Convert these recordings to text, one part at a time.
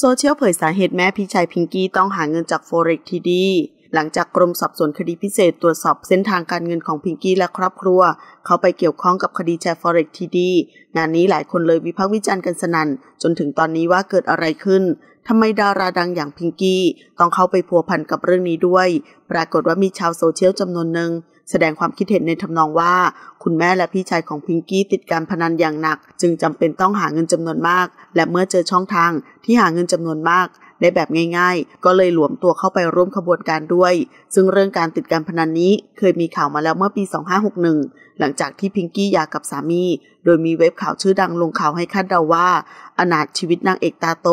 โซเชียลเผยสาเหตุแม่พิชัยพิงกี้ต้องหาเงินจากโฟเร็กทีดี หลังจากกรมสอบสวนคดีพิเศษตรวจสอบเส้นทางการเงินของพิงกี้และครอบครัว เขาไปเกี่ยวข้องกับคดีแชร์ฟอเร็กทีดีงานนี้หลายคนเลยวิพากษ์วิจารณ์กันสนัน่นจนถึงตอนนี้ว่าเกิดอะไรขึ้นทำไมดาราดังอย่างพิงกี้ต้องเข้าไปพัวพันกับเรื่องนี้ด้วยปรากฏว่ามีชาวโซเชียลจำนวนหนึ่งแสดงความคิดเห็นในทำนองว่า คุณแม่และพี่ชายของพิงกี้ติดการพนันอย่างหนัก จึงจำเป็นต้องหาเงินจำนวนมาก และเมื่อเจอช่องทางที่หาเงินจำนวนมาก ได้แบบง่ายๆ ก็เลยหลวมตัวเข้าไปร่วมขบวนการด้วย ซึ่งเรื่องการติดการพนันนี้เคยมีข่าวมาแล้วเมื่อปี 2561 หลังจากที่พิงกี้หย่ากับสามี โดยมีเว็บข่าวชื่อดังลงข่าวให้คาดเดาว่า อนาถชีวิตนางเอกตาโต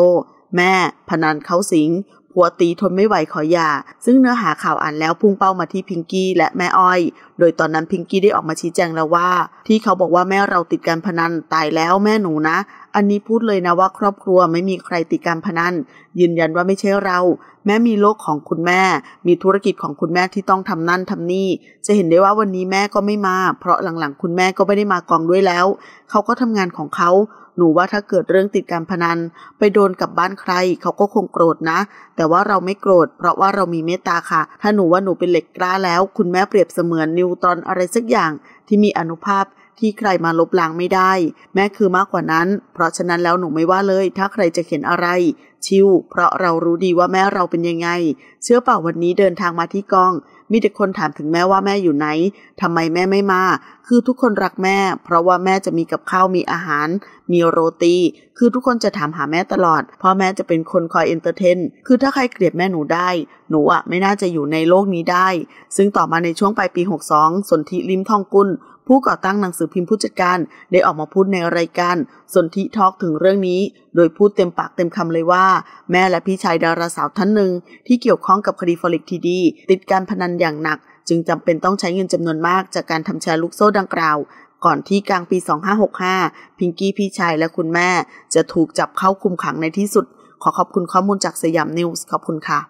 แม่พนันเขาสิงผัวตีทนไม่ไหวขอหย่า ซึ่งเนื้อหาข่าวอ่านแล้วพุ่งเป้ามาที่พิงกี้และแม่อ้อย โดยตอนนั้นพิงกี้ได้ออกมาชี้แจงแล้วว่า ที่เขาบอกว่าแม่เราติดการพนันตายแล้วแม่หนูนะอันนี้พูดเลยนะว่าครอบครัวไม่มีใครติดการพนัน ยืนยันว่าไม่ใช่เรา แม้มีโลกของคุณแม่ มีธุรกิจของคุณแม่ที่ต้องทำนั่นทำนี่ จะเห็นได้ว่าวันนี้แม่ก็ไม่มาเพราะหลังๆคุณแม่ก็ไม่ได้มากองด้วยแล้ว เขาก็ทำงานของเขา หนูว่าถ้าเกิดเรื่องติดการพนัน ไปโดนกับบ้านใคร เขาก็คงโกรธนะ แต่ว่าเราไม่โกรธเพราะว่าเรามีเมตตาค่ะถ้าหนูว่าหนูเป็นเหล็กกล้าแล้ว คุณแม่เปรียบเสมือนนิวตอนอะไรสักอย่างที่มีอนุภาพที่ใครมาลบล้างไม่ได้ แม่คือมากกว่านั้น เพราะฉะนั้นแล้วหนูไม่ว่าเลย ถ้าใครจะเขียนอะไร ชิวเพราะเรารู้ดีว่าแม่เราเป็นยังไง เชื่อเปล่าวันนี้เดินทางมาที่กองมีแต่คนถามถึงแม่ว่าแม่อยู่ไหนทำไมแม่ไม่มา คือทุกคนรักแม่ เพราะว่าแม่จะมีกับข้าวมีอาหาร มีโรตี คือทุกคนจะถามหาแม่ตลอด เพราะแม่จะเป็นคนคอยเอนเตอร์เทนคือถ้าใครเกลียดแม่หนูได้ หนูอะไม่น่าจะอยู่ในโลกนี้ได้ ซึ่งต่อมาในช่วงปลายปี62สนธิลิมทองกุลผู้ก่อตั้งหนังสือพิมพ์ผู้จัดการได้ออกมาพูดในรายการสนธิทอกถึงเรื่องนี้ โดยพูดเต็มปากเต็มคำเลยว่า แม่และพี่ชายดาราสาวท่านหนึ่ง ที่เกี่ยวข้องกับคดีฟอลิกทีดี ติดการพนันอย่างหนัก จึงจำเป็นต้องใช้เงินจำนวนมากจากการทำแชร์ลูกโซ่ดังกล่าว ก่อนที่กลางปี 2565 พิงกี้พี่ชายและคุณแม่จะถูกจับเข้าคุมขังในที่สุด ขอขอบคุณข้อมูลจากสยามนิวส์ขอบคุณค่ะ